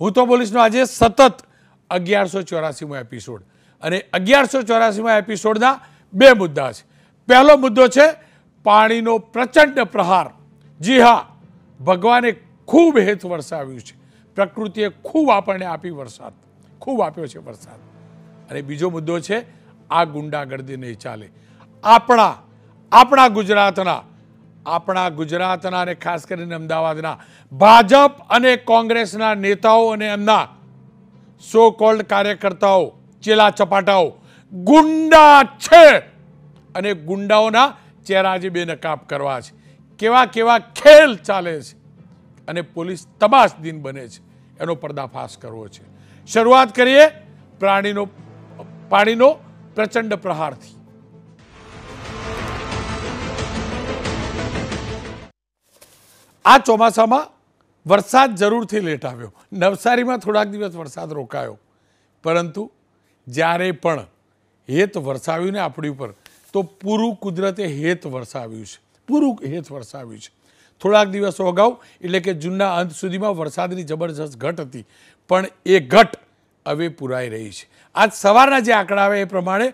હું તો પોલીસનો આજે સતત અગિયારસો ચોરાસીમો એપિસોડ અને અગિયારસો ચોરાસીમાં એપિસોડના બે મુદ્દા છે પહેલો મુદ્દો છે પાણીનો પ્રચંડ પ્રહાર જી હા ભગવાને ખૂબ હેત વરસાવ્યું છે પ્રકૃતિએ ખૂબ આપણને આપી વરસાદ ખૂબ આપ્યો છે વરસાદ અને બીજો મુદ્દો છે આ ગુંડાગર્દી નહીં ચાલે આપણા આપણા ગુજરાતના આપણા ગુજરાતના અને ખાસ કરીને અમદાવાદના ભાજપ અને કોંગ્રેસના નેતાઓ અને એમના સો કોલ્ડ કાર્યકર્તાઓ ચેલા ચપાટાઓ ગુંડા છે અને ગુંડાઓના ચહેરા જે બેનકાબ કરવા છે કેવા કેવા ખેલ ચાલે છે અને પોલીસ દિન બને છે એનો પર્દાફાશ કરવો છે શરૂઆત કરીએ પ્રાણીનો પાણીનો પ્રચંડ પ્રહારથી આ ચોમાસામાં વરસાદ જરૂરથી લેટ આવ્યો નવસારીમાં થોડાક દિવસ વરસાદ રોકાયો પરંતુ જ્યારે પણ હેત વરસાવ્યું ને આપણી ઉપર તો પૂરું કુદરતે હેત વરસાવ્યું છે પૂરું હેત વરસાવ્યું છે થોડાક દિવસો અગાઉ એટલે કે જૂનના અંત સુધીમાં વરસાદની જબરજસ્ત ઘટ હતી પણ એ ઘટ હવે પુરાઈ રહી છે આજ સવારના જે આંકડા આવે એ પ્રમાણે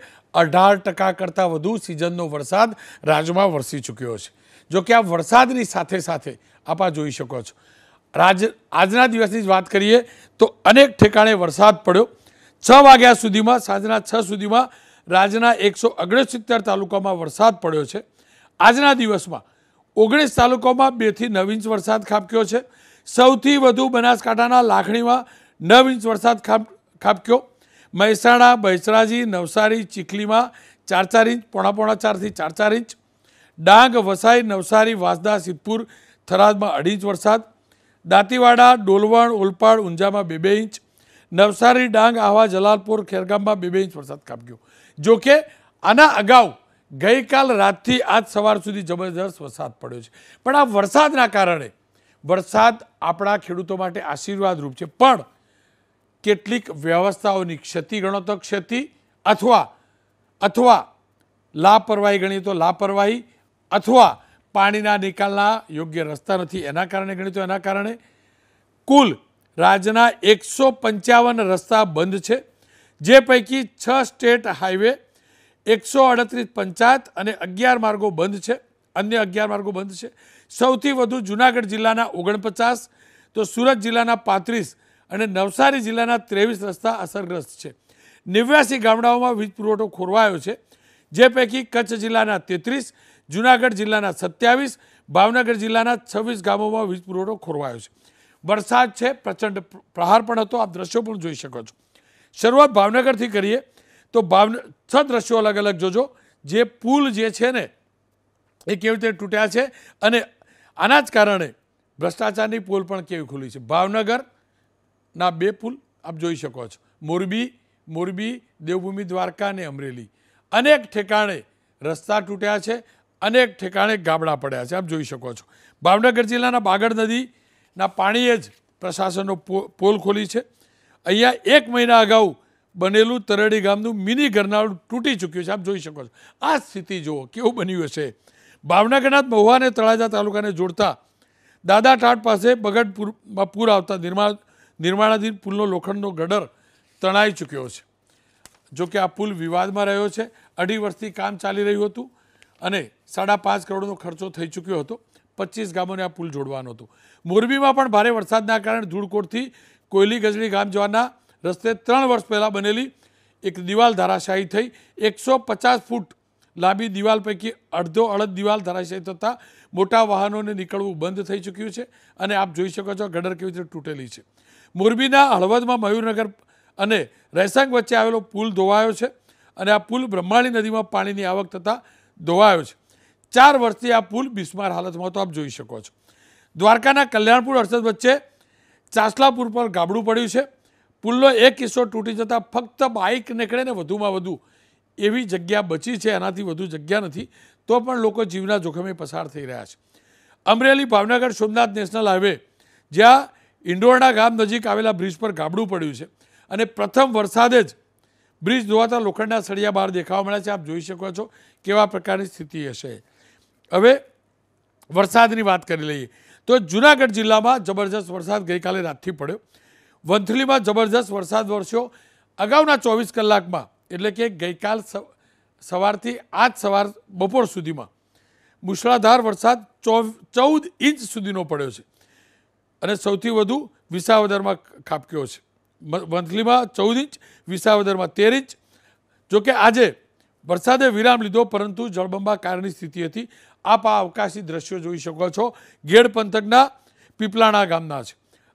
અઢાર ટકા કરતાં વધુ સિઝનનો વરસાદ રાજ્યમાં વરસી ચૂક્યો છે જોકે આ વરસાદની સાથે સાથે આપ જોઈ શકો છો રાજ આજના દિવસની જ વાત કરીએ તો અનેક ઠેકાણે વરસાદ પડ્યો છ વાગ્યા સુધીમાં સાંજના છ સુધીમાં રાજ્યના એકસો ઓગણસિત્તેર તાલુકામાં વરસાદ પડ્યો છે આજના દિવસમાં ઓગણીસ તાલુકામાં બેથી નવ ઇંચ વરસાદ ખાબક્યો છે સૌથી વધુ બનાસકાંઠાના લાખણીમાં નવ ઇંચ વરસાદ ખાબક્યો મહેસાણા બૈસરાજી નવસારી ચીખલીમાં ચાર ચાર ઇંચ પોણા પોણા ચારથી ચાર ચાર ઇંચ ડાંગ વસાઈ નવસારી વાંસદા સિદ્ધપુર થરાદમાં અઢી ઇંચ વરસાદ દાંતીવાડા ડોલવણ ઓલપાડ ઊંઝામાં બે બે ઇંચ નવસારી ડાંગ આહવા જલાલપુર ખેરગામમાં બે બે ઇંચ વરસાદ કાપ્યો જોકે આના અગાઉ ગઈકાલ રાતથી આજ સવાર સુધી જબરદસ્ત વરસાદ પડ્યો છે પણ આ વરસાદના કારણે વરસાદ આપણા ખેડૂતો માટે આશીર્વાદરૂપ છે પણ કેટલીક વ્યવસ્થાઓની ક્ષતિ ગણો તો ક્ષતિ અથવા અથવા લાપરવાહી ગણીએ તો લાપરવાહી અથવા પાણીના નિકાલના યોગ્ય રસ્તા નથી એના કારણે ગણિત એના કારણે કુલ રાજ્યના એકસો પંચાવન રસ્તા બંધ છે જે પૈકી છ સ્ટેટ હાઈવે એકસો અડત્રીસ પંચાયત અને અગિયાર માર્ગો બંધ છે અન્ય અગિયાર માર્ગો બંધ છે સૌથી વધુ જૂનાગઢ જિલ્લાના ઓગણપચાસ તો સુરત જિલ્લાના પાંત્રીસ અને નવસારી જિલ્લાના ત્રેવીસ રસ્તા અસરગ્રસ્ત છે નેવ્યાસી ગામડાઓમાં વીજ પુરવઠો ખોરવાયો છે જે પૈકી કચ્છ જિલ્લાના તેત્રીસ જૂનાગઢ જિલ્લાના સત્યાવીસ ભાવનગર જિલ્લાના છવ્વીસ ગામોમાં વીજ પુરવઠો ખોરવાયો છે વરસાદ છે પ્રચંડ પ્રહાર પણ હતો આપ દ્રશ્યો પણ જોઈ શકો છો શરૂઆત ભાવનગરથી કરીએ તો ભાવન છ દ્રશ્યો અલગ અલગ જોજો જે પુલ જે છે ને એ કેવી રીતે તૂટ્યા છે અને આના જ કારણે ભ્રષ્ટાચારની પુલ પણ કેવી ખુલી છે ભાવનગરના બે પુલ આપ જોઈ શકો છો મોરબી મોરબી દેવભૂમિ દ્વારકા અને અમરેલી અનેક ઠેકાણે રસ્તા તૂટ્યા છે અનેક ઠેકાણે ગામડા પડ્યા છે આપ જોઈ શકો છો ભાવનગર જિલ્લાના બાગડ નદીના પાણીએ જ પ્રશાસનનો પોલ ખોલી છે અહીંયા એક મહિના અગાઉ બનેલું તરડી ગામનું મિની ગરનાળું તૂટી ચૂક્યું છે આપ જોઈ શકો છો આ સ્થિતિ જુઓ કેવું બન્યું હશે ભાવનગરના મહુવા અને તળાજા તાલુકાને જોડતા દાદા ટાટ પાસે બગડપુરમાં પૂર આવતા નિર્માણ નિર્માણાધીન પુલનો લોખંડનો ગડર તણાઈ ચૂક્યો છે જોકે આ પુલ વિવાદમાં રહ્યો છે અઢી વર્ષથી કામ ચાલી રહ્યું હતું અને સાડા પાંચ કરોડનો ખર્ચો થઈ ચૂક્યો હતો પચીસ ગામોને આ પુલ જોડવાનો હતો મોરબીમાં પણ ભારે વરસાદના કારણે ધૂળકોટથી કોયલી ગજડી ગામ જવાના રસ્તે ત્રણ વર્ષ પહેલાં બનેલી એક દિવાલ ધારાશાહી થઈ એકસો પચાસ ફૂટ લાંબી દિવાલ પૈકી અડધો અડધ દિવાલ ધરાશાયી થતાં મોટા વાહનોને નીકળવું બંધ થઈ ચૂક્યું છે અને આપ જોઈ શકો છો ગડર કેવી રીતે તૂટેલી છે મોરબીના હળવદમાં મયુરનગર અને રહેસાંગ વચ્ચે આવેલો પુલ ધોવાયો છે અને આ પુલ બ્રહ્માણી નદીમાં પાણીની આવક થતાં ધોવાયો છે ચાર વર્ષથી આ પુલ બિસ્માર હાલતમાં તો આપ જોઈ શકો છો દ્વારકાના કલ્યાણપુર હર્ષદ વચ્ચે ચાસલાપુર પર ગાબડું પડ્યું છે પુલનો એક કિસ્સો તૂટી જતાં ફક્ત બાઇક નીકળે ને વધુમાં વધુ એવી જગ્યા બચી છે એનાથી વધુ જગ્યા નથી તો પણ લોકો જીવના જોખમે પસાર થઈ રહ્યા છે અમરેલી ભાવનગર સોમનાથ નેશનલ હાઈવે જ્યાં ઇન્ડોરના ગામ નજીક આવેલા બ્રિજ પર ગાબડું પડ્યું છે અને પ્રથમ વરસાદે જ બ્રિજ ધોવાતા લોખંડના સળિયા બહાર દેખાવા મળ્યા છે આપ જોઈ શકો છો કેવા પ્રકારની સ્થિતિ હશે હવે વરસાદની વાત કરી લઈએ તો જૂનાગઢ જિલ્લામાં જબરજસ્ત વરસાદ ગઈકાલે રાતથી પડ્યો વંથલીમાં જબરજસ્ત વરસાદ વરસ્યો અગાઉના ચોવીસ કલાકમાં એટલે કે ગઈકાલ સવારથી આજ સવાર બપોર સુધીમાં મુશળાધાર વરસાદ ચૌદ ઇંચ સુધીનો પડ્યો છે અને સૌથી વધુ વિસાવદરમાં ખાબક્યો છે મંથલીમાં ચૌદ ઇંચ વિસાવદરમાં તેર ઇંચ જોકે આજે વરસાદે વિરામ લીધો પરંતુ કારની સ્થિતિ હતી આપ આ અવકાશી દ્રશ્યો જોઈ શકો છો ગેડ પંથકના પીપલાણા ગામના છે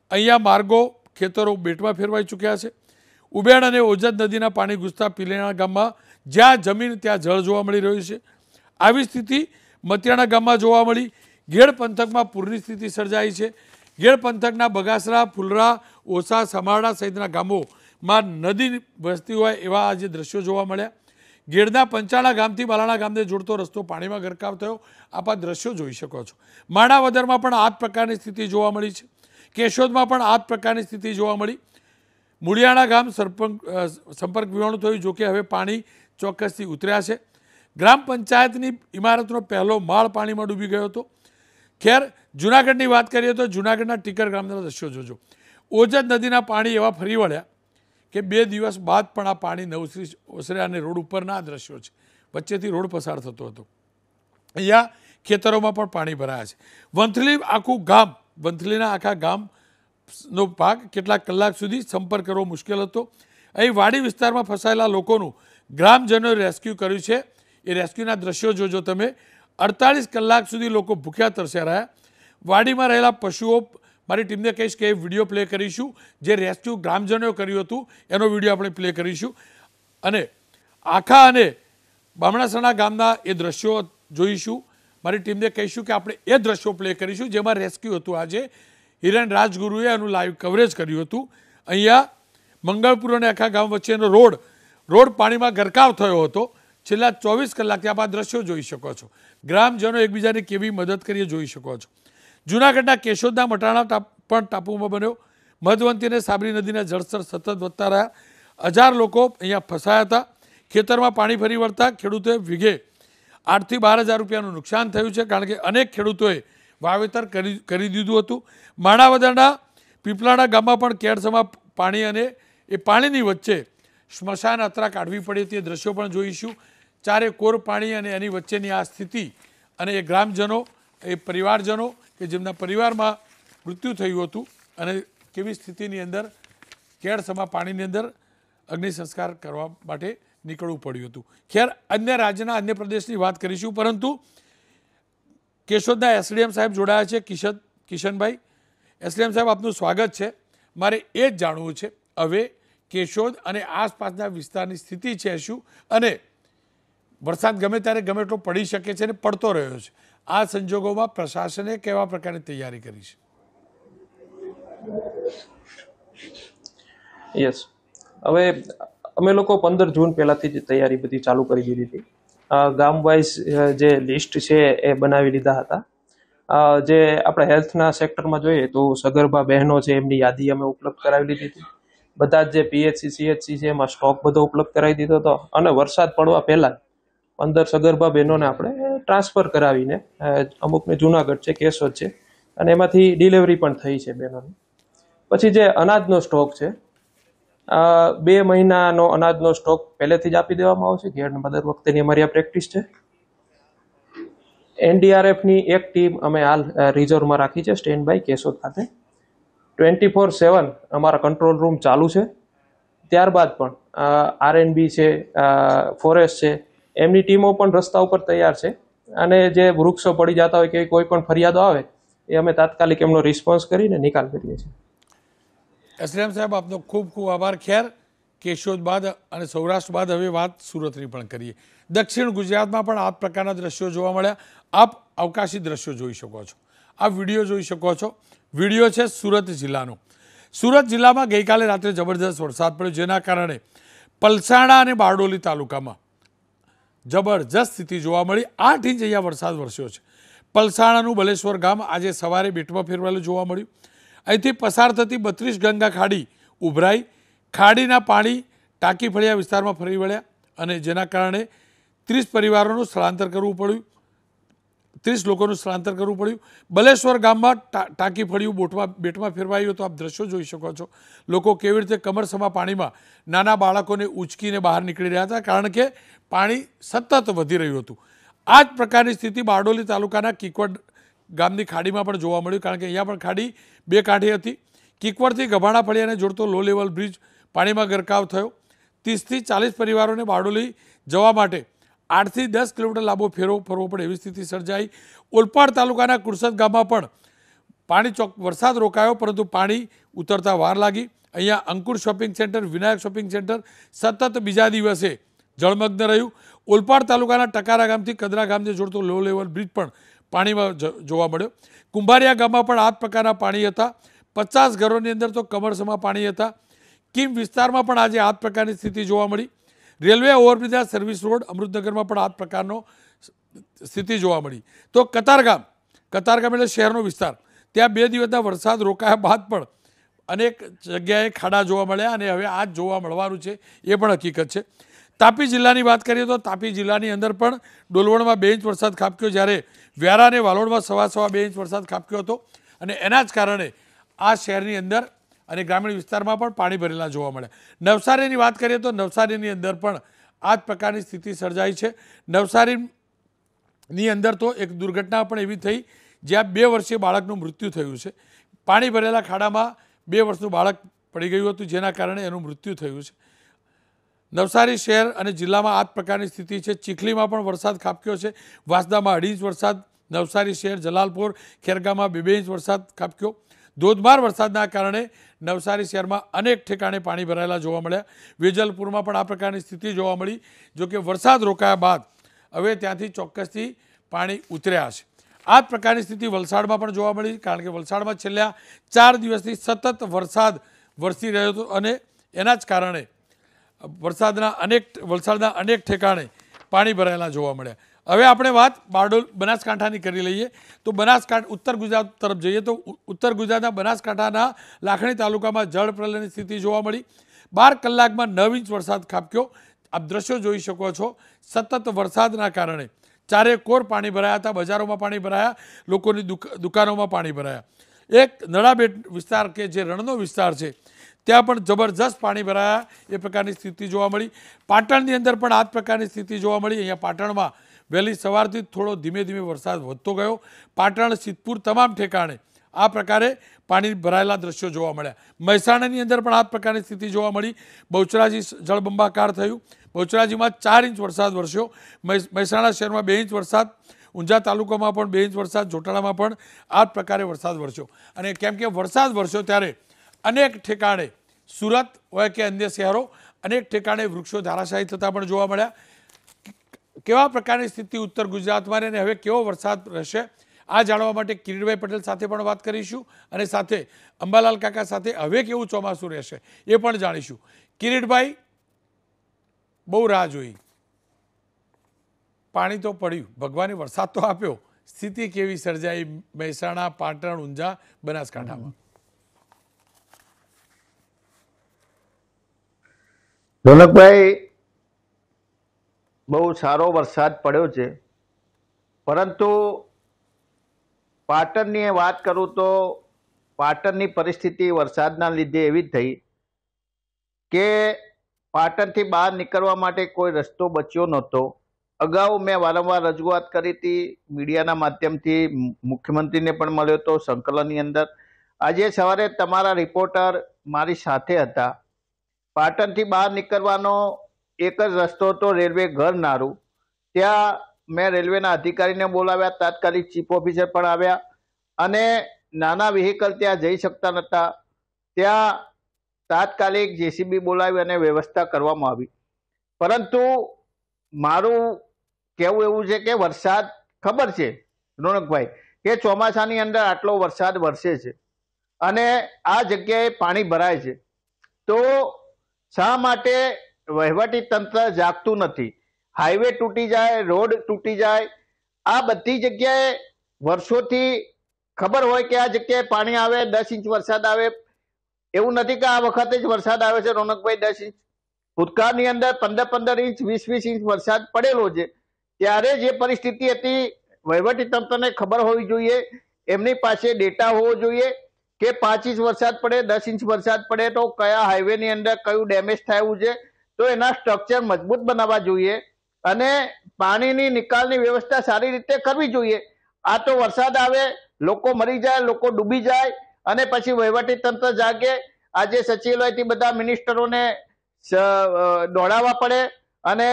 અહીંયા માર્ગો ખેતરો બેટમાં ફેરવાઈ ચૂક્યા છે ઉબેણ અને ઓજત નદીના પાણી ઘૂસતા પીલેણા ગામમાં જ્યાં જમીન ત્યાં જળ જોવા મળી રહ્યું છે આવી સ્થિતિ મતિયાણા ગામમાં જોવા મળી ગેડ પંથકમાં પૂરની સ્થિતિ સર્જાઈ છે ગેડ પંથકના બગાસરા ફુલરા ઓછા સમારડા સહિતના ગામોમાં નદી વસતી હોય એવા આજે દ્રશ્યો જોવા મળ્યા ગીરના પંચાણા ગામથી બાલાણા ગામને જોડતો રસ્તો પાણીમાં ગરકાવ થયો આપા દ્રશ્યો જોઈ શકો છો માણાવદરમાં પણ આ પ્રકારની સ્થિતિ જોવા મળી છે કેશોદમાં પણ આ પ્રકારની સ્થિતિ જોવા મળી મુળિયાણા ગામ સંપર્ક વિહોણું થયું જોકે હવે પાણી ચોક્કસથી ઉતર્યા છે ગ્રામ પંચાયતની ઇમારતનો પહેલો માળ પાણીમાં ડૂબી ગયો હતો ખેર જૂનાગઢની વાત કરીએ તો જૂનાગઢના ટીકર ગામના દ્રશ્યો જોજો ઓજત નદીના પાણી એવા ફરી વળ્યા કે બે દિવસ બાદ પણ આ પાણી નવસરી ઓસરે અને રોડ ઉપરના દ્રશ્યો છે વચ્ચેથી રોડ પસાર થતો હતો અહીંયા ખેતરોમાં પણ પાણી ભરાયા છે વંથલી આખું ગામ વંથલીના આખા ગામનો પાક કેટલાક કલાક સુધી સંપર્ક કરવો મુશ્કેલ હતો અહીં વાડી વિસ્તારમાં ફસાયેલા લોકોનું ગ્રામજનોએ રેસ્ક્યુ કર્યું છે એ રેસ્ક્યુના દ્રશ્યો જોજો તમે અડતાલીસ કલાક સુધી લોકો ભૂખ્યા તરસ્યા રહ્યા વાડીમાં રહેલા પશુઓ મારી ટીમને કહીશ કે એ વિડીયો પ્લે કરીશું જે રેસ્ક્યુ ગ્રામજનોએ કર્યું હતું એનો વિડીયો આપણે પ્લે કરીશું અને આખા અને બામણાસણા ગામના એ દ્રશ્યો જોઈશું મારી ટીમને કહીશું કે આપણે એ દ્રશ્યો પ્લે કરીશું જેમાં રેસ્ક્યુ હતું આજે હિરણ રાજગુરુએ એનું લાઈવ કવરેજ કર્યું હતું અહીંયા મંગળપુર અને આખા ગામ વચ્ચેનો રોડ રોડ પાણીમાં ગરકાવ થયો હતો છેલ્લા ચોવીસ કલાકથી આપ દ્રશ્યો જોઈ શકો છો ગ્રામજનો એકબીજાને કેવી મદદ કરીએ જોઈ શકો છો જૂનાગઢના કેશોદના મટાણા પણ ટાપુમાં બન્યો મધવંતી અને સાબરી નદીના જળસ્તર સતત વધતા રહ્યા હજાર લોકો અહીંયા ફસાયા હતા ખેતરમાં પાણી ફરી વળતા ખેડૂતોએ વીઘે આઠથી બાર હજાર રૂપિયાનું નુકસાન થયું છે કારણ કે અનેક ખેડૂતોએ વાવેતર કરી કરી દીધું હતું માણાવદરના પીપલાણા ગામમાં પણ કેળસમાં પાણી અને એ પાણીની વચ્ચે સ્મશાન યાત્રા કાઢવી પડી તે દ્રશ્યો પણ જોઈશું ચારે કોર પાણી અને એની વચ્ચેની આ સ્થિતિ અને એ ગ્રામજનો એ પરિવારજનો કે જેમના પરિવારમાં મૃત્યુ થયું હતું અને કેવી સ્થિતિની અંદર કેળસમાં પાણીની અંદર અગ્નિ સંસ્કાર કરવા માટે નીકળવું પડ્યું હતું ખેર અન્ય રાજ્યના અન્ય પ્રદેશની વાત કરીશું પરંતુ કેશોદના એસડીએમ સાહેબ જોડાયા છે કિશન કિશનભાઈ એસડીએમ સાહેબ આપનું સ્વાગત છે મારે એ જ જાણવું છે હવે કેશોદ અને આસપાસના વિસ્તારની સ્થિતિ છે શું અને વરસાદ ગમે ત્યારે ગમે એટલો પડી શકે છે અને પડતો રહ્યો છે આ સંજોગોમાં પ્રશાસને કેવા પ્રકારની તૈયારી કરી છે યસ હવે અમે લોકો પંદર જૂન પહેલાંથી જ તૈયારી બધી ચાલુ કરી દીધી હતી ગામ વાઇઝ જે લિસ્ટ છે એ બનાવી લીધા હતા જે આપણે હેલ્થના સેક્ટરમાં જોઈએ તો સગર્ભા બહેનો છે એમની યાદી અમે ઉપલબ્ધ કરાવી લીધી હતી બધા જ જે પીએચસી સીએચસી છે એમાં સ્ટોક બધો ઉપલબ્ધ કરાવી દીધો હતો અને વરસાદ પડવા પહેલાં પંદર સગર્ભા બહેનોને આપણે ટ્રાન્સફર કરાવીને અમુકને જુનાગઢ છે કેશોદ છે અને એમાંથી ડિલિવરી પણ થઈ છે બહેનોની પછી જે અનાજનો સ્ટોક છે બે મહિનાનો અનાજનો સ્ટોક પહેલેથી જ આપી દેવામાં આવશે ઘેરને મદદ વખતેની અમારી આ પ્રેક્ટિસ છે એનડીઆરએફની એક ટીમ અમે હાલ રિઝર્વમાં રાખી છે સ્ટેન્ડ બાય કેશોદ ખાતે ટ્વેન્ટી ફોર સેવન અમારા કંટ્રોલ રૂમ ચાલુ છે ત્યારબાદ પણ આરએનબી છે ફોરેસ્ટ છે એમની ટીમો પણ રસ્તા ઉપર તૈયાર છે અને જે વૃક્ષો પડી જતા હોય કે કોઈ પણ ફરિયાદો આવે એ અમે તાત્કાલિક એમનો રિસ્પોન્સ કરીને નિકાલ કરીએ છીએ અસલમ સાહેબ આપનો ખૂબ ખૂબ આભાર ખેર કેશોદ બાદ અને સૌરાષ્ટ્ર બાદ હવે વાત સુરતની પણ કરીએ દક્ષિણ ગુજરાતમાં પણ આ પ્રકારના દ્રશ્યો જોવા મળ્યા આપ અવકાશી દ્રશ્યો જોઈ શકો છો આ વિડીયો જોઈ શકો છો વિડીયો છે સુરત જિલ્લાનો સુરત જિલ્લામાં ગઈકાલે રાત્રે જબરદસ્ત વરસાદ પડ્યો જેના કારણે પલસાણા અને બારડોલી તાલુકામાં જબરજસ્ત સ્થિતિ જોવા મળી આઠ ઇંચ અહીંયા વરસાદ વરસ્યો છે પલસાણાનું બલેશ્વર ગામ આજે સવારે બેટમાં ફેરવાયેલું જોવા મળ્યું અહીંથી પસાર થતી બત્રીસ ગંગા ખાડી ઉભરાઈ ખાડીના પાણી ટાંકી ફળિયા વિસ્તારમાં ફરી વળ્યા અને જેના કારણે ત્રીસ પરિવારોનું સ્થળાંતર કરવું પડ્યું ત્રીસ લોકોનું સ્થળાંતર કરવું પડ્યું બલેશ્વર ગામમાં ટાંકી ફળ્યું બોટમાં બેટમાં ફેરવાયું તો આપ દ્રશ્યો જોઈ શકો છો લોકો કેવી રીતે કમરસમા પાણીમાં નાના બાળકોને ઉચકીને બહાર નીકળી રહ્યા હતા કારણ કે પાણી સતત વધી રહ્યું હતું આ જ પ્રકારની સ્થિતિ બારડોલી તાલુકાના કિકવડ ગામની ખાડીમાં પણ જોવા મળ્યું કારણ કે અહીંયા પણ ખાડી બે કાંઠી હતી કિકવડથી ગભાણા ફળિયાને જોડતો લો લેવલ બ્રિજ પાણીમાં ગરકાવ થયો ત્રીસથી ચાલીસ પરિવારોને બારડોલી જવા માટે આઠથી દસ કિલોમીટર લાંબો ફેરો ફરવો પડે એવી સ્થિતિ સર્જાઈ ઓલપાડ તાલુકાના કુરસદ ગામમાં પણ પાણી ચોક વરસાદ રોકાયો પરંતુ પાણી ઉતરતા વાર લાગી અહીંયા Ankur shopping centre Vinayak shopping centre સતત બીજા દિવસે જળમગ્ન રહ્યું ઓલપાડ તાલુકાના ટકારા ગામથી કદરા ગામને જોડતો લો લેવલ બ્રિજ પણ પાણીમાં જોવા મળ્યો કુંભારિયા ગામમાં પણ આ પ્રકારના પાણી હતા પચાસ ઘરોની અંદર તો કમરસમાં પાણી હતા કિમ વિસ્તારમાં પણ આજે આ પ્રકારની સ્થિતિ જોવા મળી રેલવે ઓવરબ્રિજ સર્વિસ રોડ અમૃતનગરમાં પણ આ પ્રકારનો સ્થિતિ જોવા મળી તો કતારગામ કતારગામ એટલે શહેરનો વિસ્તાર ત્યાં બે દિવસના વરસાદ રોકાયા બાદ પણ અનેક જગ્યાએ ખાડા જોવા મળ્યા અને હવે આ જોવા મળવાનું છે એ પણ હકીકત છે તાપી જિલ્લાની વાત કરીએ તો તાપી જિલ્લાની અંદર પણ ડોલવણમાં બે ઇંચ વરસાદ ખાબક્યો જ્યારે વ્યારા અને વાલોડમાં સવા સવા બે ઇંચ વરસાદ ખાબક્યો હતો અને એના જ કારણે આ શહેરની અંદર અને ગ્રામીણ વિસ્તારમાં પણ પાણી ભરેલા જોવા મળે નવસારીની વાત કરીએ તો નવસારીની અંદર પણ આ જ પ્રકારની સ્થિતિ સર્જાઈ છે નવસારીની અંદર તો એક દુર્ઘટના પણ એવી થઈ જ્યાં બે વર્ષીય બાળકનું મૃત્યુ થયું છે પાણી ભરેલા ખાડામાં બે વર્ષનું બાળક પડી ગયું હતું જેના કારણે એનું મૃત્યુ થયું છે નવસારી શહેર અને જિલ્લામાં આ જ પ્રકારની સ્થિતિ છે ચીખલીમાં પણ વરસાદ ખાબક્યો છે વાંસદામાં અઢી ઇંચ વરસાદ નવસારી શહેર જલાલપુર ખેરગામાં બે બે ઇંચ વરસાદ ખાબક્યો ધોધમાર વરસાદના કારણે નવસારી શહેરમાં અનેક ઠેકાણે પાણી ભરાયેલા જોવા મળ્યા વેજલપુરમાં પણ આ પ્રકારની સ્થિતિ જોવા મળી જોકે વરસાદ રોકાયા બાદ હવે ત્યાંથી ચોક્કસથી પાણી ઉતર્યા છે આ પ્રકારની સ્થિતિ વલસાડમાં પણ જોવા મળી કારણ કે વલસાડમાં છેલ્લા ચાર દિવસથી સતત વરસાદ વરસી રહ્યો હતો અને એના જ કારણે વરસાદના અનેક વલસાડના અનેક ઠેકાણે પાણી ભરાયેલા જોવા મળ્યા હવે આપણે વાત બારડોલ બનાસકાંઠાની કરી લઈએ તો બનાસકાંઠા ઉત્તર ગુજરાત તરફ જઈએ તો ઉત્તર ગુજરાતના બનાસકાંઠાના લાખણી તાલુકામાં જળ પ્રલયની સ્થિતિ જોવા મળી બાર કલાકમાં નવ ઇંચ વરસાદ ખાબક્યો આપ દ્રશ્યો જોઈ શકો છો સતત વરસાદના કારણે ચારે કોર પાણી ભરાયા હતા બજારોમાં પાણી ભરાયા લોકોની દુકાનોમાં પાણી ભરાયા એક નળાબેટ વિસ્તાર કે જે રણનો વિસ્તાર છે ત્યાં પણ જબરજસ્ત પાણી ભરાયા એ પ્રકારની સ્થિતિ જોવા મળી પાટણની અંદર પણ આ જ પ્રકારની સ્થિતિ જોવા મળી અહીંયા પાટણમાં વહેલી સવારથી થોડો ધીમે ધીમે વરસાદ વધતો ગયો પાટણ સિદ્ધપુર તમામ ઠેકાણે આ પ્રકારે પાણી ભરાયેલા દ્રશ્યો જોવા મળ્યા મહેસાણાની અંદર પણ આ પ્રકારની સ્થિતિ જોવા મળી બહુચરાજી જળબંબાકાર થયું બહુચરાજીમાં ચાર ઇંચ વરસાદ વરસ્યો મહેસાણા શહેરમાં બે ઇંચ વરસાદ ઊંઝા તાલુકામાં પણ બે ઇંચ વરસાદ જોટાળામાં પણ આ પ્રકારે વરસાદ વરસ્યો અને કેમ કે વરસાદ વરસ્યો ત્યારે અનેક ઠેકાણે સુરત હોય કે અન્ય શહેરો અનેક ઠેકાણે વૃક્ષો ધારાશાયી થતાં પણ જોવા મળ્યા કેવા પ્રકારની સ્થિતિ ઉત્તર ગુજરાતમાં અને હવે કેવો વરસાદ રહેશે આ જાણવા માટે કિરીટભાઈ પટેલ સાથે પણ વાત કરીશું અને સાથે અંબાલાલ કાકા સાથે હવે કેવું ચોમાસું રહેશે એ પણ જાણીશું કિરીટભાઈ બહુ રાહ જોઈ પાણી તો પડ્યું ભગવાને વરસાદ તો આપ્યો સ્થિતિ કેવી સર્જાઈ મહેસાણા પાટણ ઊંઝા બનાસકાંઠામાં રોનકભાઈ બહુ સારો વરસાદ પડ્યો છે પરંતુ પાટણની વાત કરું તો પાટણની પરિસ્થિતિ વરસાદના લીધે એવી જ થઈ કે પાટણથી બહાર નીકળવા માટે કોઈ રસ્તો બચ્યો નહોતો અગાઉ મેં વારંવાર રજૂઆત કરી હતી મીડિયાના માધ્યમથી મુખ્યમંત્રીને પણ મળ્યો હતો સંકલનની અંદર આજે સવારે તમારા રિપોર્ટર મારી સાથે હતા પાટણથી બહાર નીકળવાનો એક જ રસ્તો હતો રેલવે ઘર નારું ત્યાં મેં રેલવેના અધિકારીને બોલાવ્યા તાત્કાલિક ચીફ ઓફિસર પણ આવ્યા અને નાના વ્હીકલ ત્યાં જઈ શકતા નહોતા ત્યાં તાત્કાલિક જેસીબી બોલાવી અને વ્યવસ્થા કરવામાં આવી પરંતુ મારું કહેવું એવું છે કે વરસાદ ખબર છે રોનકભાઈ કે ચોમાસાની અંદર આટલો વરસાદ વરસે છે અને આ જગ્યાએ પાણી ભરાય છે તો શા માટે વહીવટી તંત્ર જાગતું નથી હાઈવે તૂટી જાય રોડ તૂટી જાય આ બધી જગ્યાએ વર્ષોથી ખબર હોય કે આ જગ્યાએ પાણી આવે દસ ઇંચ વરસાદ આવે એવું નથી કે આ વખતે જ વરસાદ આવે છે રોનકભાઈ દસ ઇંચ ભૂતકાળની અંદર પંદર પંદર ઇંચ વીસ વીસ ઇંચ વરસાદ પડેલો છે ત્યારે જે પરિસ્થિતિ હતી વહીવટી તંત્રને ખબર હોવી જોઈએ એમની પાસે ડેટા હોવો જોઈએ કે પાંચ ઇંચ વરસાદ પડે દસ ઇંચ વરસાદ પડે તો કયા હાઈવેની અંદર કયું ડેમેજ થયું છે તો એના સ્ટ્રક્ચર મજબૂત બનાવવા જોઈએ અને પાણીની નિકાલની વ્યવસ્થા સારી રીતે કરવી જોઈએ આ તો વરસાદ આવે લોકો મરી જાય લોકો ડૂબી જાય અને પછી વહીવટી તંત્ર જાગે આજે સચિવાલયથી બધા મિનિસ્ટરોને દોડાવવા પડે અને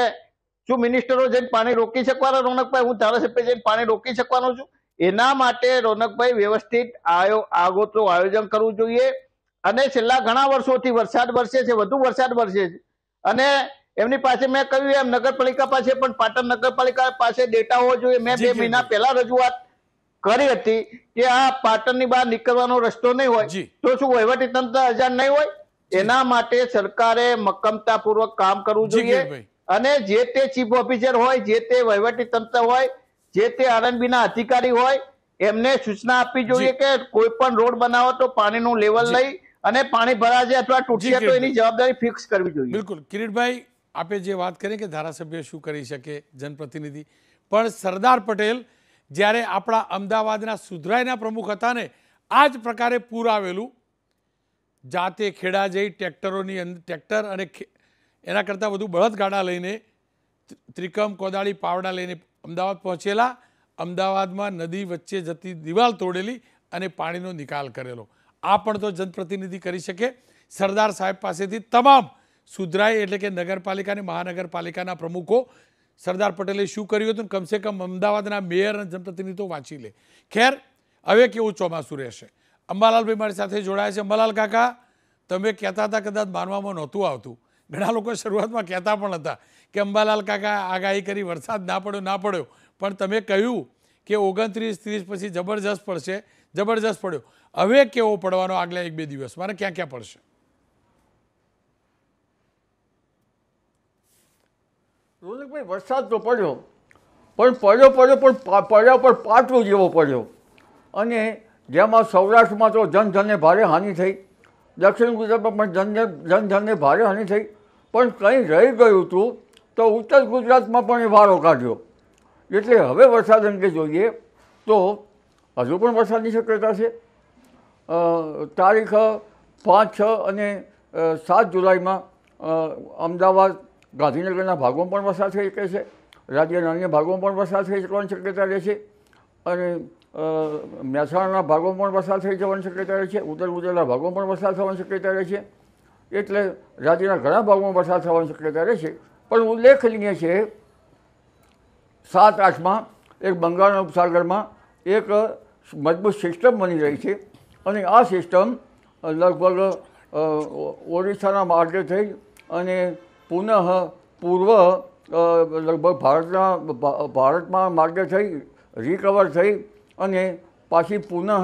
શું મિનિસ્ટરો જઈને પાણી રોકી શકવાના રોનકભાઈ હું ધારાસભ્ય જઈને પાણી રોકી શકવાનો છું એના માટે રોનકભાઈ વ્યવસ્થિત આયો આગોતરું આયોજન કરવું જોઈએ અને છેલ્લા ઘણા વર્ષોથી વરસાદ વરસે છે વધુ વરસાદ વરસે છે અને એમની પાસે મેં કહ્યું એમ નગરપાલિકા પાસે પણ પાટણ નગરપાલિકા પાસે ડેટા હોવો જોઈએ મેં બે મહિના પહેલા રજૂઆત કરી હતી કે આ પાટણની બહાર નીકળવાનો રસ્તો નહીં હોય તો શું વહીવટી તંત્ર અજાણ નહીં હોય એના માટે સરકારે મક્કમતાપૂર્વક કામ કરવું જોઈએ અને જે તે ચીફ ઓફિસર હોય જે તે વહીવટી તંત્ર હોય જે તે આરએનબી ના અધિકારી હોય એમને સૂચના આપવી જોઈએ કે કોઈ પણ રોડ બનાવો તો પાણીનું લેવલ લઈ અને પાણી ભરાશે અથવા તૂટશે તો એની જવાબદારી ફિક્સ કરવી જોઈએ બિલકુલ કિરીટભાઈ આપે જે વાત કરી કે ધારાસભ્ય શું કરી શકે જનપ્રતિનિધિ પણ સરદાર પટેલ જ્યારે આપણા અમદાવાદના સુધરાઈના પ્રમુખ હતા ને આ જ પ્રકારે પૂર આવેલું જાતે ખેડા જઈ ટ્રેક્ટરોની અંદર ટ્રેક્ટર અને એના કરતાં વધુ બળદગાડા લઈને ત્રિકમ કોદાળી પાવડા લઈને અમદાવાદ પહોંચેલા અમદાવાદમાં નદી વચ્ચે જતી દિવાલ તોડેલી અને પાણીનો નિકાલ કરેલો આ પણ તો જનપ્રતિનિધિ કરી શકે સરદાર સાહેબ પાસેથી તમામ સુધરાય એટલે કે નગરપાલિકા અને મહાનગરપાલિકાના પ્રમુખો સરદાર પટેલે શું કર્યું હતું કમસે કમ અમદાવાદના મેયર અને જનપ્રતિનિધિઓ વાંચી લે ખેર હવે કેવું ચોમાસું રહેશે અંબાલાલભાઈ મારી સાથે જોડાયા છે અંબાલાલ કાકા તમે કહેતા હતા કદાચ માનવામાં નહોતું આવતું ઘણા લોકો શરૂઆતમાં કહેતા પણ હતા કે અંબાલાલ કાકા આગાહી કરી વરસાદ ના પડ્યો ના પડ્યો પણ તમે કહ્યું કે ઓગણત્રીસ ત્રીસ પછી જબરજસ્ત પડશે જબરજસ્ત પડ્યો હવે કેવો પડવાનો આગલા એક બે દિવસ મારે ક્યાં ક્યાં પડશે રોલકભાઈ વરસાદ તો પડ્યો પણ પડ્યો પડ્યો પણ પડ્યા પર પાટલું જેવો પડ્યો અને જેમાં સૌરાષ્ટ્રમાં તો જનધનને ભારે હાનિ થઈ દક્ષિણ ગુજરાતમાં પણ જનને જનધનને ભારે હાનિ થઈ પણ કંઈ રહી ગયું હતું તો ઉત્તર ગુજરાતમાં પણ એ વારો કાઢ્યો એટલે હવે વરસાદ અંગે જોઈએ તો હજુ પણ વરસાદની શક્યતા છે તારીખ પાંચ છ અને સાત જુલાઈમાં અમદાવાદ ગાંધીનગરના ભાગોમાં પણ વરસાદ થઈ શકે છે રાજ્યના અન્ય ભાગોમાં પણ વરસાદ થઈ શકવાની શક્યતા રહે છે અને મહેસાણાના ભાગોમાં પણ વરસાદ થઈ જવાની શક્યતા રહે છે ઉત્તર ગુજરાતના ભાગોમાં પણ વરસાદ થવાની શક્યતા રહે છે એટલે રાજ્યના ઘણા ભાગોમાં વરસાદ થવાની શક્યતા રહે છે પણ ઉલ્લેખનીય છે સાત આઠમાં એક બંગાળના ઉપસાગરમાં એક મજબૂત સિસ્ટમ બની રહી છે અને આ સિસ્ટમ લગભગ ઓડિશાના માર્ગે થઈ અને પુનઃ પૂર્વ લગભગ ભારતના ભારતમાં માર્ગે થઈ રિકવર થઈ અને પાછી પુનઃ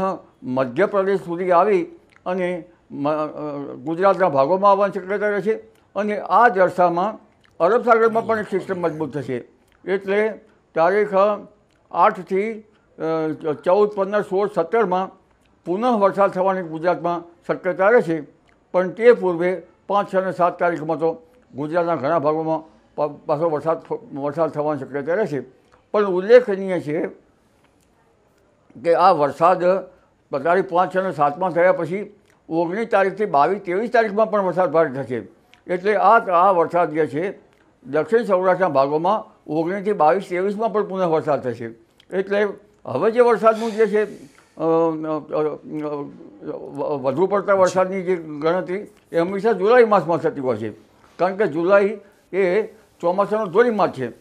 મધ્યપ્રદેશ સુધી આવી અને ગુજરાતના ભાગોમાં આવવાની શક્યતા રહેશે અને આ જરસામાં અરબ સાગરમાં પણ સિસ્ટમ મજબૂત થશે એટલે તારીખ આઠથી ચૌદ પંદર સોળ સત્તરમાં પુનઃ વરસાદ થવાની ગુજરાતમાં શક્યતા રહેશે પણ તે પૂર્વે પાંચ છ અને સાત તારીખમાં તો ગુજરાતના ઘણા ભાગોમાં પાછો વરસાદ વરસાદ થવાની શક્યતા રહેશે પણ ઉલ્લેખનીય છે કે આ વરસાદ તારીખ પાંચ છ અને સાતમાં થયા પછી ઓગણીસ તારીખથી બાવીસ ત્રેવીસ તારીખમાં પણ વરસાદ ભારે થશે એટલે આ આ વરસાદ જે છે દક્ષિણ સૌરાષ્ટ્રના ભાગોમાં ઓગણીસથી બાવીસ ત્રેવીસમાં પણ પુનઃ વરસાદ થશે એટલે હવે જે વરસાદનું જે છે વધુ પડતા વરસાદની જે ગણતરી એ હંમેશા જુલાઈ માસમાં થતી હોય છે કારણ કે જુલાઈ એ ચોમાસાનો ધોરીમાસ છે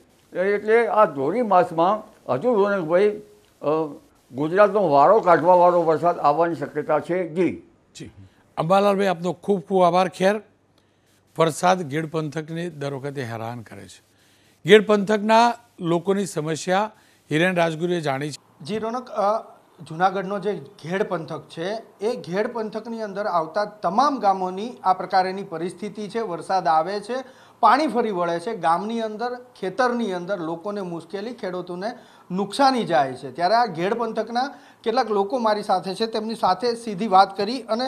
એટલે આ ધોરી માસમાં હજુ રોનકભાઈ ગુજરાતનો વારો કાઢવાવાળો વરસાદ આવવાની શક્યતા છે જી જી અંબાલાલભાઈ આપનો ખૂબ ખૂબ આભાર ખેર વરસાદ ગીડ પંથકને દર વખતે હેરાન કરે છે ગીડ પંથકના લોકોની સમસ્યા હિરેન રાજગુરુએ જાણી છે જી રોનક જૂનાગઢનો જે ઘેડ પંથક છે એ ઘેડ પંથકની અંદર આવતા તમામ ગામોની આ પ્રકારેની પરિસ્થિતિ છે વરસાદ આવે છે પાણી ફરી વળે છે ગામની અંદર ખેતરની અંદર લોકોને મુશ્કેલી ખેડૂતોને નુકસાની જાય છે ત્યારે આ ઘેડ પંથકના કેટલાક લોકો મારી સાથે છે તેમની સાથે સીધી વાત કરી અને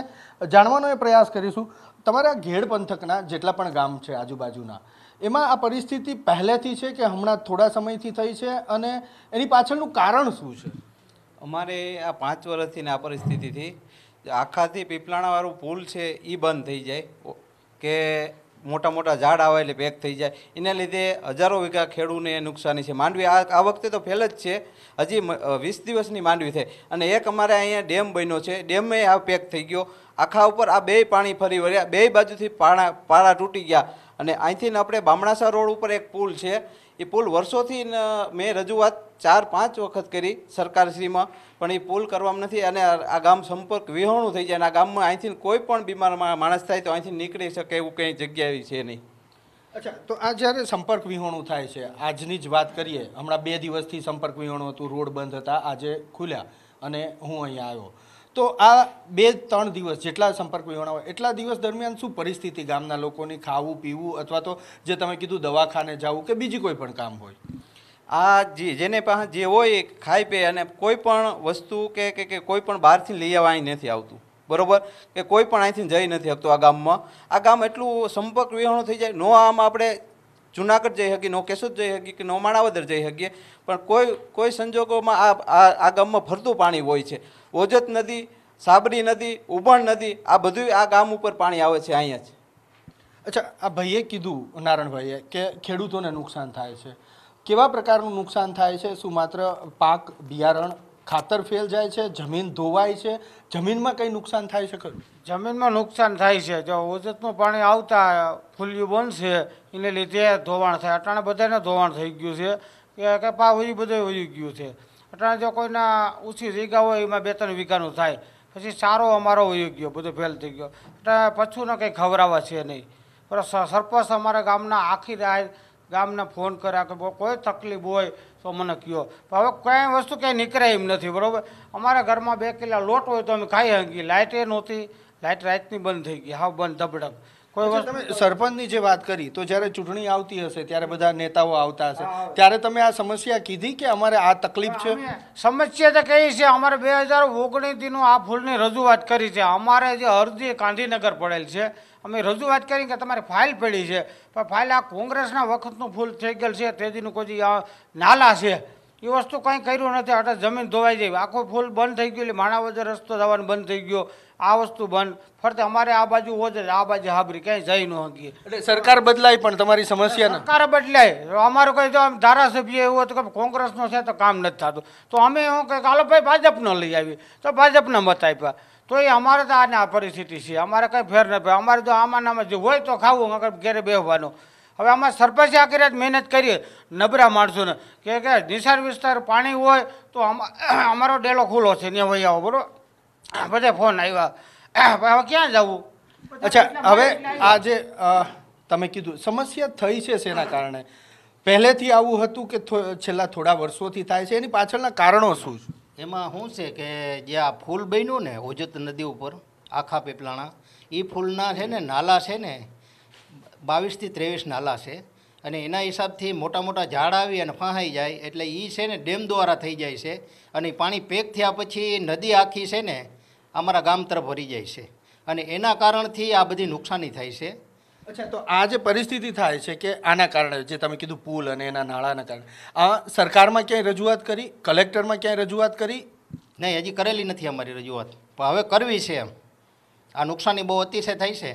જાણવાનો એ પ્રયાસ કરીશું તમારા ઘેડ પંથકના જેટલા પણ ગામ છે આજુબાજુના એમાં આ પરિસ્થિતિ પહેલેથી છે કે હમણાં થોડા સમયથી થઈ છે અને એની પાછળનું કારણ શું છે અમારે આ પાંચ વર્ષથી આ પરિસ્થિતિથી આખાથી પીપલાણાવાળું પુલ છે એ બંધ થઈ જાય કે મોટા મોટા ઝાડ આવે એટલે પેક થઈ જાય એના લીધે હજારો વીઘા ખેડૂને નુકસાની છે માંડવી આ આ વખતે તો ફેલ જ છે હજી વીસ દિવસની માંડવી થઈ અને એક અમારે અહીંયા ડેમ બન્યો છે ડેમે આ પેક થઈ ગયો આખા ઉપર આ બે પાણી ફરી વળ્યા બે બાજુથી પાણા પારા તૂટી ગયા અને અહીંથી આપણે બામણાસા રોડ ઉપર એક પુલ છે એ પુલ વર્ષોથી મેં રજૂઆત ચાર પાંચ વખત કરી સરકારશ્રીમાં પણ એ પુલ કરવામાં નથી અને આ ગામ સંપર્ક વિહોણું થઈ જાય અને આ ગામમાં અહીંથી કોઈ પણ બીમાર માણસ થાય તો અહીંથી નીકળી શકે એવું કંઈ જગ્યા છે નહીં અચ્છા તો આ જ્યારે સંપર્ક વિહોણું થાય છે આજની જ વાત કરીએ હમણાં બે દિવસથી સંપર્ક વિહોણું હતું રોડ બંધ હતા આજે ખુલ્યા અને હું અહીંયા આવ્યો તો આ બે ત્રણ દિવસ જેટલા સંપર્ક વિહોણા હોય એટલા દિવસ દરમિયાન શું પરિસ્થિતિ ગામના લોકોની ખાવું પીવું અથવા તો જે તમે કીધું દવાખાને જવું કે બીજી કોઈ પણ કામ હોય આ જે જેને પાસે જે હોય એ ખાઈ પે અને કોઈ પણ વસ્તુ કે કે કોઈ પણ બહારથી લઈ આવવા અહીં નથી આવતું બરોબર કે કોઈ પણ અહીંથી જઈ નથી આવતું આ ગામમાં આ ગામ એટલું સંપર્ક વિહોણું થઈ જાય નો આમ આપણે જુનાગઢ જઈ શકીએ નો કેશોદ જઈ શકીએ કે નો માણાવદર જઈ શકીએ પણ કોઈ કોઈ સંજોગોમાં આ આ ગામમાં ફરતું પાણી હોય છે ઓજત નદી સાબરી નદી ઉભણ નદી આ બધું આ ગામ ઉપર પાણી આવે છે અહીંયા જ અચ્છા આ ભાઈએ કીધું નારાયણભાઈએ કે ખેડૂતોને નુકસાન થાય છે કેવા પ્રકારનું નુકસાન થાય છે શું માત્ર પાક બિયારણ ખાતર ફેલ જાય છે જમીન ધોવાય છે જમીનમાં કંઈ નુકસાન થાય છે જમીનમાં નુકસાન થાય છે જો ઓજતનું પાણી આવતા ફૂલ્યું બનશે એને લીધે ધોવાણ થાય અટાણે બધાને ધોવાણ થઈ ગયું છે કે કે પાવ એ બધું વહી ગયું છે અટાણે જો કોઈના ઓછી જગ્યા હોય એમાં બે ત્રણ વીઘાનું થાય પછી સારો અમારો વહી ગયો બધો ફેલ થઈ ગયો એટલે પછું કંઈ ખવરાવા છે નહીં પણ સરપંચ અમારા ગામના આખી રાહ ગામને ફોન કર્યા કે કોઈ તકલીફ હોય તો મને કહો હવે કંઈ વસ્તુ કંઈ નીકળે એમ નથી બરાબર અમારા ઘરમાં બે કિલા લોટ હોય તો અમે ખાઈ હંગી લાઇટે નહોતી લાઇટ રાતની બંધ થઈ ગઈ હાવ બંધ ધબડક કોઈ તમે સરપંચની જે વાત કરી તો જ્યારે ચૂંટણી આવતી હશે ત્યારે બધા નેતાઓ આવતા હશે ત્યારે તમે આ સમસ્યા કીધી કે અમારે આ તકલીફ છે સમસ્યા તો કહી છે અમારે બે હજાર ઓગણીસનું આ ફૂલની રજૂઆત કરી છે અમારે જે અરજી ગાંધીનગર પડેલ છે અમે રજૂઆત કરી કે તમારે ફાઇલ પડી છે પણ ફાઇલ આ કોંગ્રેસના વખતનું ફૂલ થઈ ગયેલ છે તેજીનું કોઈ નાલા છે એ વસ્તુ કંઈ કર્યું નથી આટલે જમીન ધોવાઈ જાય આખો ફૂલ બંધ થઈ ગયો એટલે માણા વગર રસ્તો જવાનો બંધ થઈ ગયો આ વસ્તુ બંધ ફરતે અમારે આ બાજુ ઓજ આ બાજુ હાબરી ક્યાંય જઈ ન શકીએ એટલે સરકાર બદલાય પણ તમારી સમસ્યા સરકાર બદલાય અમારું કંઈ જો ધારાસભ્ય એવું હતું કે કોંગ્રેસનો છે તો કામ નથી થતું તો અમે હું કહે હાલો ભાઈ ભાજપનો લઈ આવી તો ભાજપના મત આપ્યા તો એ અમારે તો આને આ પરિસ્થિતિ છે અમારે કંઈ ફેર ન પડે અમારે જો આમાં નામાં જે હોય તો ખાવું ઘરે બેસવાનું હવે આમાં સરપંચે આખી રાત મહેનત કરીએ નબરા માણસોને કે કે નિશાળ વિસ્તાર પાણી હોય તો અમારો ડેલો ખુલ્લો છે ત્યાં વહી આવો બરોબર બધે ફોન આવ્યા હવે ક્યાં જવું અચ્છા હવે આ જે તમે કીધું સમસ્યા થઈ છે એના કારણે પહેલેથી આવું હતું કે છેલ્લા થોડા વર્ષોથી થાય છે એની પાછળના કારણો શું છે એમાં શું છે કે જે આ ફૂલ બન્યું ને ઓજત નદી ઉપર આખા પીપલાણા એ ફૂલના છે ને નાલા છે ને બાવીસથી ત્રેવીસ નાલા છે અને એના હિસાબથી મોટા મોટા ઝાડ આવી અને ફહાઈ જાય એટલે એ છે ને ડેમ દ્વારા થઈ જાય છે અને પાણી પેક થયા પછી નદી આખી છે ને અમારા ગામ તરફ ભરી જાય છે અને એના કારણથી આ બધી નુકસાની થાય છે અચ્છા તો આ જે પરિસ્થિતિ થાય છે કે આના કારણે જે તમે કીધું પુલ અને એના નાળાના કારણે આ સરકારમાં ક્યાંય રજૂઆત કરી કલેક્ટરમાં ક્યાંય રજૂઆત કરી નહીં હજી કરેલી નથી અમારી રજૂઆત પણ હવે કરવી છે એમ આ નુકસાની બહુ અતિશય થઈ છે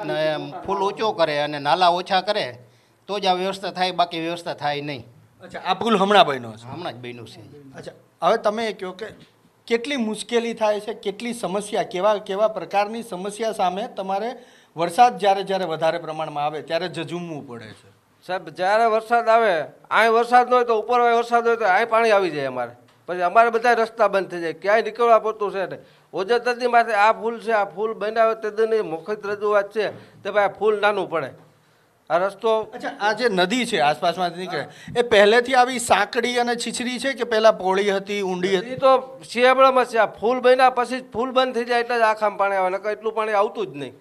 અને ફૂલ ઊંચો કરે અને નાલા ઓછા કરે તો જ આ વ્યવસ્થા થાય બાકી વ્યવસ્થા થાય નહીં અચ્છા આ ફૂલ હમણાં બન્યો છે હમણાં જ બન્યું છે અચ્છા હવે તમે કહો કે કેટલી મુશ્કેલી થાય છે કેટલી સમસ્યા કેવા કેવા પ્રકારની સમસ્યા સામે તમારે વરસાદ જ્યારે જ્યારે વધારે પ્રમાણમાં આવે ત્યારે જજુમવું પડે છે સાહેબ જ્યારે વરસાદ આવે અહીં વરસાદ ન હોય તો ઉપર વરસાદ હોય તો અહીં પાણી આવી જાય અમારે પછી અમારે બધા રસ્તા બંધ થઈ જાય ક્યાંય નીકળવા પડતું છે ઓજો તદી માથે આ ફૂલ છે આ ફૂલ બનાવે તદની મુખત રજૂઆત છે તે ભાઈ આ ફૂલ નાનું પડે આ રસ્તો અચ્છા આ જે નદી છે આસપાસમાં નીકળે એ પહેલેથી આવી સાંકડી અને છીછરી છે કે પહેલા પોળી હતી ઊંડી હતી તો શિયાળામાં છે આ ફૂલ બન્યા પછી ફૂલ બંધ થઈ જાય એટલે જ આખામાં પાણી આવે નકર એટલું પાણી આવતું જ નહીં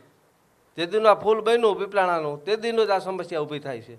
તે દિનનું આ ફૂલ બન્યું પીપળાણાનું તે દિનનું જ આ સમસ્યા ઊભી થાય છે